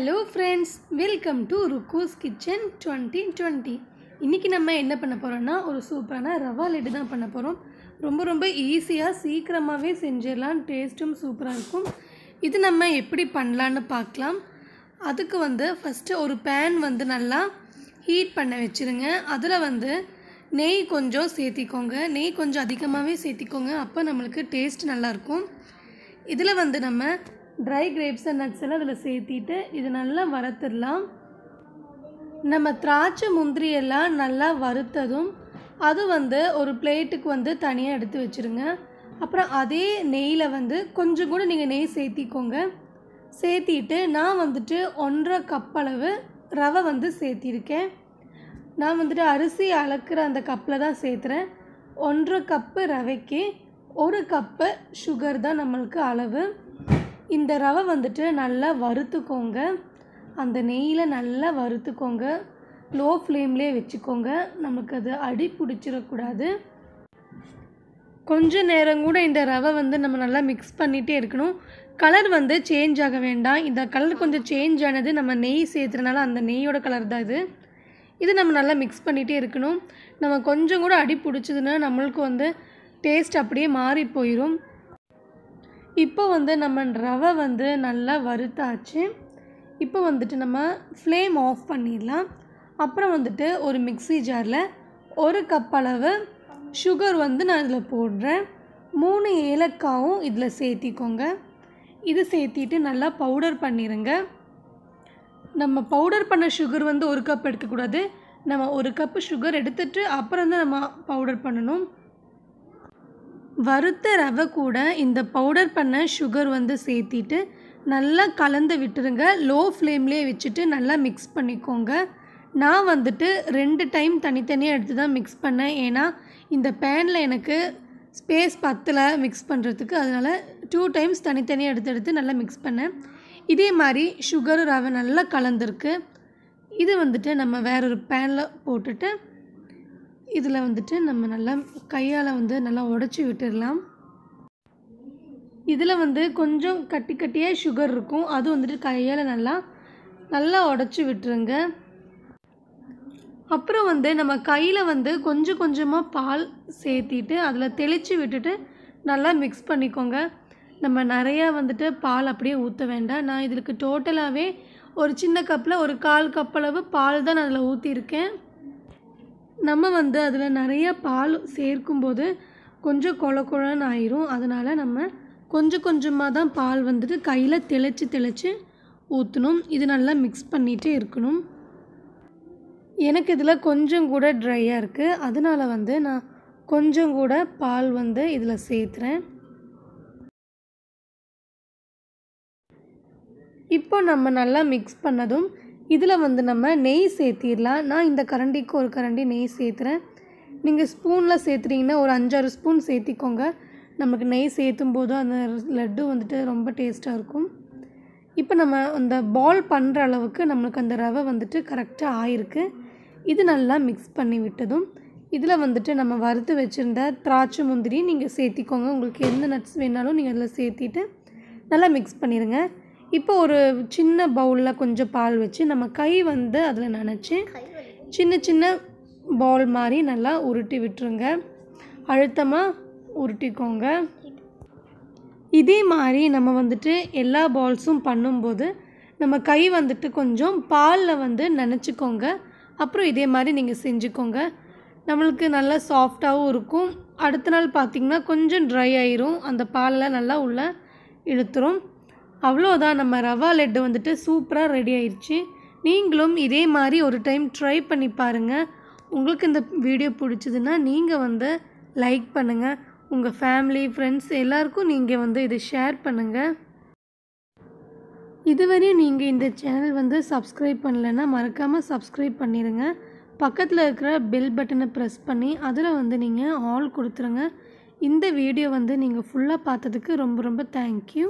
hello friends welcome to Rukku's kitchen twenty twenty இன்றைக்கி நம்ம என்ன பண்ண போகிறோன்னா ஒரு சூப்பரான ரவா லட்டு தான் பண்ண போகிறோம் ரொம்ப ரொம்ப ஈஸியாக சீக்கிரமாகவே செஞ்சிடலாம் டேஸ்ட்டும் சூப்பராக இருக்கும் இது நம்ம எப்படி பண்ணலான்னு பார்க்கலாம் அதுக்கு வந்து ஃபஸ்ட்டு ஒரு பேன் வந்து நல்லா ஹீட் பண்ண வச்சுருங்க அதில் வந்து நெய் கொஞ்சம் சேர்த்திக்கோங்க நெய் கொஞ்சம் அதிகமாகவே சேர்த்திக்கோங்க அப்போ நம்மளுக்கு டேஸ்ட் நல்லாயிருக்கும் இதில் வந்து நம்ம ட்ரை கிரேப்ஸ் அண்ட் நட்ஸ் எல்லாம் அதில் சேர்த்திட்டு இது நல்லா வறுத்துடலாம் நம்ம திராட்சை முந்திரியெல்லாம் நல்லா வறுத்ததும் அது வந்து ஒரு பிளேட்டுக்கு வந்து தனியாக எடுத்து வச்சுருங்க அப்புறம் அதே நெய்யில் வந்து கொஞ்சம் கூட நீங்கள் நெய் சேர்த்திக்கோங்க சேர்த்திட்டு நான் வந்துட்டு ஒன்றரை கப்பளவு ரவை வந்து சேர்த்திருக்கேன் நான் வந்துட்டு அரிசி அளக்கிற அந்த கப்பில் தான் சேர்த்துறேன் ஒன்றரை கப்பு ரவைக்கு ஒரு கப்பு சுகர் தான் நம்மளுக்கு அளவு இந்த ரவை வந்துட்டு நல்லா வறுத்துக்கோங்க அந்த நெய்யில் நல்லா வறுத்துக்கோங்க லோ ஃப்ளேம்லேயே வச்சுக்கோங்க நமக்கு அது அடி பிடிச்சிடக்கூடாது கொஞ்ச நேரம் கூட இந்த ரவை வந்து நம்ம நல்லா மிக்ஸ் பண்ணிகிட்டே இருக்கணும் கலர் வந்து சேஞ்ச் ஆக வேண்டாம் இந்த கலர் கொஞ்சம் சேஞ்ச் ஆனது நம்ம நெய் சேர்த்துறதுனால அந்த நெய்யோட கலர் தான் இது இது நம்ம நல்லா மிக்ஸ் பண்ணிகிட்டே இருக்கணும் நம்ம கொஞ்சம் கூட அடி பிடிச்சதுன்னா நம்மளுக்கு வந்து டேஸ்ட் அப்படியே மாறி போயிடும் இப்போ வந்து நம்ம ரவை வந்து நல்லா வறுத்தாச்சு இப்போ வந்துட்டு நம்ம ஃப்ளேம் ஆஃப் பண்ணிடலாம் அப்புறம் வந்துட்டு ஒரு மிக்சி ஜாரில் ஒரு கப் அளவு சுகர் வந்து நான் இதில் போடுறேன் மூணு ஏலக்காவும் இதில் சேர்த்திக்கோங்க இது சேர்த்திட்டு நல்லா பவுடர் பண்ணிடுங்க நம்ம பவுடர் பண்ண சுகர் வந்து ஒரு கப் எடுக்கக்கூடாது நம்ம ஒரு கப்பு சுகர் எடுத்துகிட்டு அப்புறம் தான் நம்ம பவுடர் பண்ணணும் வறுத்த ரவை கூட இந்த பவுடர் பண்ண சுகர் வந்து சேர்த்திட்டு நல்லா கலந்து விட்டுருங்க லோ ஃப்ளேம்லேயே வச்சுட்டு நல்லா மிக்ஸ் பண்ணிக்கோங்க நான் வந்துட்டு ரெண்டு டைம் தனித்தனியாக எடுத்து தான் மிக்ஸ் பண்ணேன் ஏன்னா இந்த பேனில் எனக்கு ஸ்பேஸ் பத்தில் மிக்ஸ் பண்ணுறதுக்கு அதனால் டூ டைம்ஸ் தனித்தனியாக எடுத்து எடுத்து நல்லா மிக்ஸ் பண்ணேன் இதே மாதிரி சுகர் ரவை நல்லா கலந்துருக்கு இது வந்துட்டு நம்ம வேறொரு பேனில் போட்டுட்டு இதில் வந்துட்டு நம்ம நல்லா கையால் வந்து நல்லா உடச்சி விட்டுடலாம் இதில் வந்து கொஞ்சம் கட்டி கட்டியாக சுகர் இருக்கும் அது வந்துட்டு கையால் நல்லா நல்லா உடச்சி விட்டுருங்க அப்புறம் வந்து நம்ம கையில் வந்து கொஞ்சம் கொஞ்சமாக பால் சேர்த்திட்டு அதில் தெளித்து விட்டுட்டு நல்லா மிக்ஸ் பண்ணிக்கோங்க நம்ம நிறையா வந்துட்டு பால் அப்படியே ஊற்ற வேண்டாம் நான் இதுக்கு டோட்டலாகவே ஒரு சின்ன கப்பில் ஒரு கால் கப்பளவு பால் தான் நான் அதில் ஊற்றிருக்கேன் நம்ம வந்து அதில் நிறைய பால் சேர்க்கும்போது கொஞ்சம் கொழ கொழன்னு ஆயிரும் அதனால் நம்ம கொஞ்சம் கொஞ்சமாக தான் பால் வந்துட்டு கையில் தெளித்து தெளித்து ஊற்றணும் இது நல்லா மிக்ஸ் பண்ணிகிட்டே இருக்கணும் எனக்கு இதில் கொஞ்சம் கூட ட்ரையாக இருக்குது அதனால் வந்து நான் கொஞ்சம் கூட பால் வந்து இதில் சேர்த்துறேன் இப்போ நம்ம நல்லா மிக்ஸ் பண்ணதும் இதில் வந்து நம்ம நெய் சேர்த்திடலாம் நான் இந்த கரண்டிக்கு ஒரு கரண்டி நெய் சேர்த்துறேன் நீங்கள் ஸ்பூனில் சேர்த்துட்டிங்கன்னா ஒரு அஞ்சாறு ஸ்பூன் சேர்த்திக்கோங்க நமக்கு நெய் சேர்த்தும் போது அந்த லட்டு வந்துட்டு ரொம்ப டேஸ்ட்டாக இருக்கும் இப்போ நம்ம அந்த பால் பண்ணுற அளவுக்கு நம்மளுக்கு அந்த ரவை வந்துட்டு கரெக்டாக ஆயிருக்கு இது நல்லா மிக்ஸ் பண்ணி விட்டதும் இதில் வந்துட்டு நம்ம வறுத்து வச்சுருந்த திராட்சை முந்திரி நீங்கள் சேர்த்திக்கோங்க உங்களுக்கு எந்த நட்ஸ் வேணாலும் நீங்கள் அதில் சேர்த்திட்டு நல்லா மிக்ஸ் பண்ணிடுங்க இப்போ ஒரு சின்ன பவுலில் கொஞ்சம் பால் வச்சு நம்ம கை வந்து அதில் நினச்சி சின்ன சின்ன பால் மாதிரி நல்லா உருட்டி விட்டுருங்க அழுத்தமாக உருட்டிக்கோங்க இதே மாதிரி நம்ம வந்துட்டு எல்லா பால்ஸும் பண்ணும்போது நம்ம கை வந்துட்டு கொஞ்சம் பாலில் வந்து நினச்சிக்கோங்க அப்புறம் இதே மாதிரி நீங்கள் செஞ்சுக்கோங்க நம்மளுக்கு நல்லா சாஃப்டாகவும் இருக்கும் அடுத்த நாள் பார்த்திங்கன்னா கொஞ்சம் ட்ரை ஆயிரும் அந்த பாலில் நல்லா உள்ள இழுத்துரும் அவ்வளோதான் நம்ம ரவா லட்டு வந்துட்டு சூப்பராக ரெடி ஆயிடுச்சு நீங்களும் இதே மாதிரி ஒரு டைம் ட்ரை பண்ணி பாருங்கள் உங்களுக்கு இந்த வீடியோ பிடிச்சதுன்னா நீங்கள் வந்து லைக் பண்ணுங்கள் உங்கள் ஃபேமிலி ஃப்ரெண்ட்ஸ் எல்லாருக்கும் நீங்கள் வந்து இதை ஷேர் பண்ணுங்கள் இதுவரையும் நீங்கள் இந்த சேனல் வந்து சப்ஸ்கிரைப் பண்ணலைன்னா மறக்காமல் சப்ஸ்கிரைப் பண்ணிடுங்க பக்கத்தில் இருக்கிற பெல் பட்டனை ப்ரெஸ் பண்ணி அதில் வந்து நீங்கள் ஆல் கொடுத்துருங்க இந்த வீடியோ வந்து நீங்கள் ஃபுல்லாக பார்த்ததுக்கு ரொம்ப ரொம்ப தேங்க்யூ